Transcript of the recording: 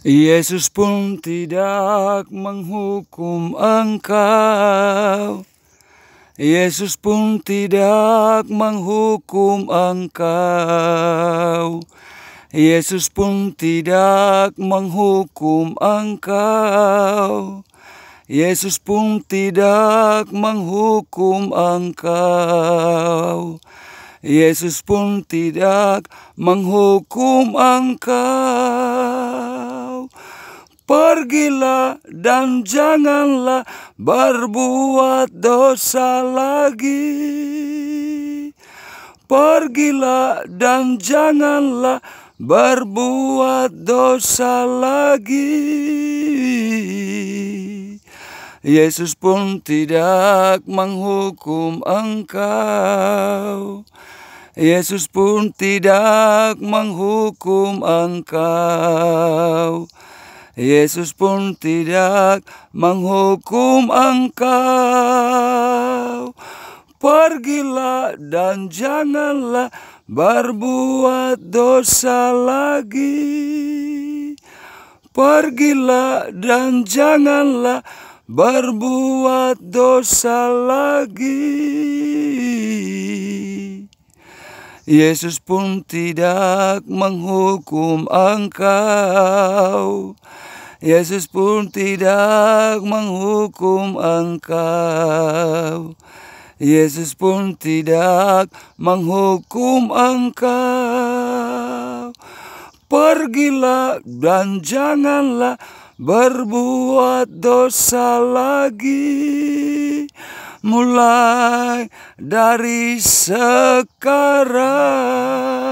Yesus pun tidak menghukum engkau. Yesus pun tidak menghukum engkau. Yesus pun tidak menghukum engkau. Yesus pun tidak menghukum engkau. Yesus pun tidak menghukum engkau pergilah dan janganlah berbuat dosa lagi. Pergilah dan janganlah berbuat dosa lagi. Yesus pun tidak menghukum engkau. Yesus pun tidak menghukum engkau. Yesus pun tidak menghukum engkau. Pergilah dan janganlah berbuat dosa lagi. Pergilah dan janganlah berbuat dosa lagi. Yesus pun tidak menghukum engkau. Yesus pun tidak menghukum engkau. Yesus pun tidak menghukum engkau. Pergilah dan janganlah berbuat dosa lagi. Mulai dari sekarang.